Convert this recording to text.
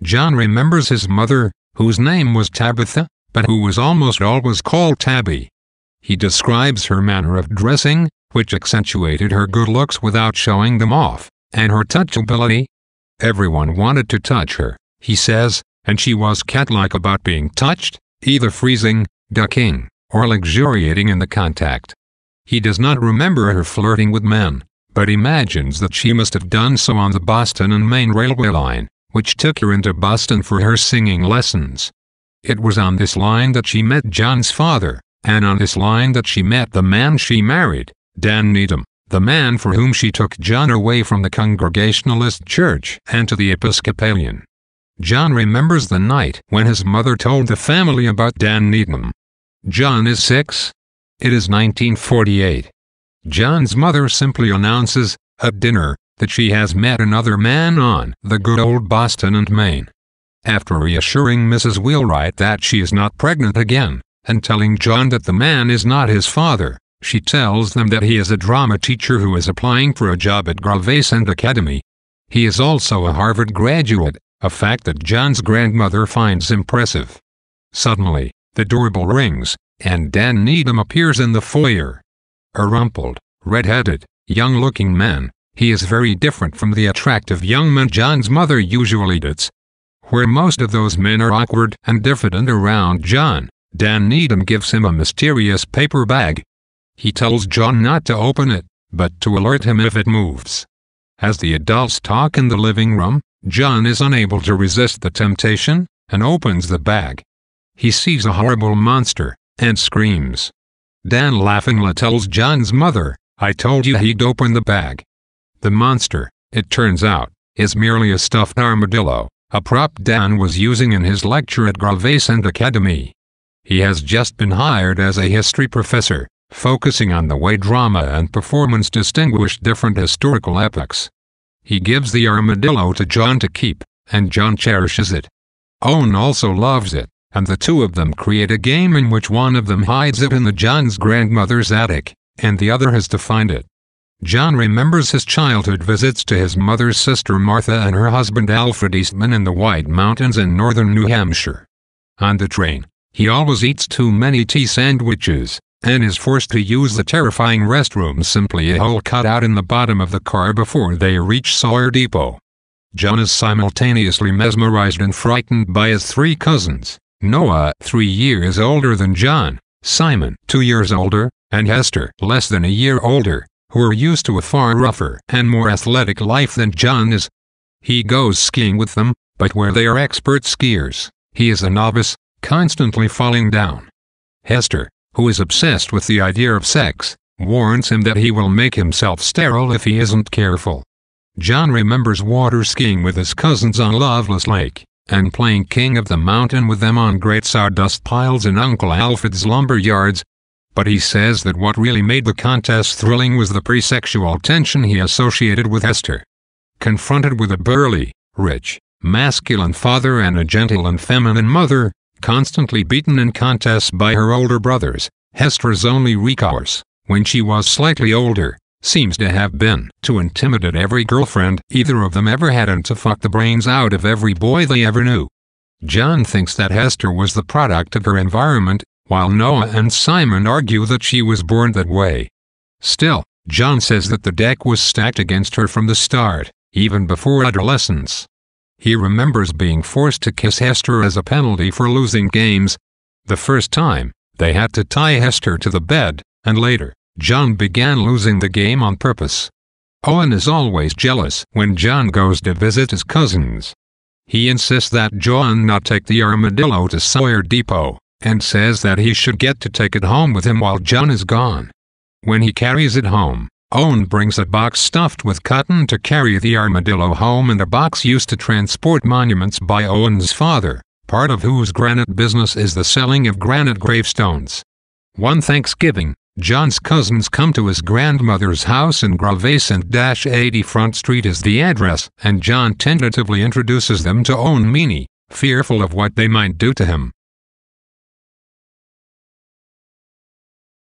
John remembers his mother, whose name was Tabitha, but who was almost always called Tabby. He describes her manner of dressing, which accentuated her good looks without showing them off, and her touchability. Everyone wanted to touch her, he says, and she was cat-like about being touched, either freezing, ducking, or luxuriating in the contact. He does not remember her flirting with men, but imagines that she must have done so on the Boston and Maine Railway line which took her into Boston for her singing lessons. It was on this line that she met John's father, and on this line that she met the man she married, Dan Needham, the man for whom she took John away from the Congregationalist church and to the Episcopalian. John remembers the night when his mother told the family about Dan Needham. John is six. It is 1948. John's mother simply announces, at dinner, that she has met another man on the good old Boston and Maine. After reassuring Mrs. Wheelwright that she is not pregnant again, and telling John that the man is not his father, she tells them that he is a drama teacher who is applying for a job at Gravesend Academy. He is also a Harvard graduate, a fact that John's grandmother finds impressive. Suddenly, the doorbell rings, and Dan Needham appears in the foyer. A rumpled, red-headed, young-looking man, he is very different from the attractive young man John's mother usually dates. Where most of those men are awkward and diffident around John, Dan Needham gives him a mysterious paper bag. He tells John not to open it, but to alert him if it moves. As the adults talk in the living room, John is unable to resist the temptation and opens the bag. He sees a horrible monster and screams. Dan laughingly tells John's mother, I told you he'd open the bag. The monster, it turns out, is merely a stuffed armadillo, a prop Dan was using in his lecture at Gravesend Academy. He has just been hired as a history professor, focusing on the way drama and performance distinguish different historical epochs. He gives the armadillo to John to keep, and John cherishes it. Owen also loves it, and the two of them create a game in which one of them hides it in the John's grandmother's attic, and the other has to find it. John remembers his childhood visits to his mother's sister Martha and her husband Alfred Eastman in the White Mountains in northern New Hampshire. On the train, he always eats too many tea sandwiches, and is forced to use the terrifying restroom simply a hole cut out in the bottom of the car before they reach Sawyer Depot. John is simultaneously mesmerized and frightened by his three cousins, Noah, three years older than John, Simon, two years older, and Hester, less than a year older, who are used to a far rougher and more athletic life than John is. He goes skiing with them, but where they are expert skiers, he is a novice, constantly falling down. Hester, who is obsessed with the idea of sex, warns him that he will make himself sterile if he isn't careful. John remembers water skiing with his cousins on Loveless Lake, and playing King of the Mountain with them on great sawdust piles in Uncle Alfred's lumber yards, but he says that what really made the contest thrilling was the pre-sexual tension he associated with Hester. Confronted with a burly, rich, masculine father and a gentle and feminine mother, constantly beaten in contests by her older brothers, Hester's only recourse, when she was slightly older, seems to have been to intimidate every girlfriend either of them ever had and to fuck the brains out of every boy they ever knew. John thinks that Hester was the product of her environment, while Noah and Simon argue that she was born that way. Still, John says that the deck was stacked against her from the start, even before adolescence. He remembers being forced to kiss Hester as a penalty for losing games. The first time, they had to tie Hester to the bed, and later, John began losing the game on purpose. Owen is always jealous when John goes to visit his cousins. He insists that John not take the armadillo to Sawyer Depot and says that he should get to take it home with him while John is gone. When he carries it home, Owen brings a box stuffed with cotton to carry the armadillo home and a box used to transport monuments by Owen's father, part of whose granite business is the selling of granite gravestones. One Thanksgiving, John's cousins come to his grandmother's house in gravesend 80 Front Street is the address, and John tentatively introduces them to Owen Meany, fearful of what they might do to him.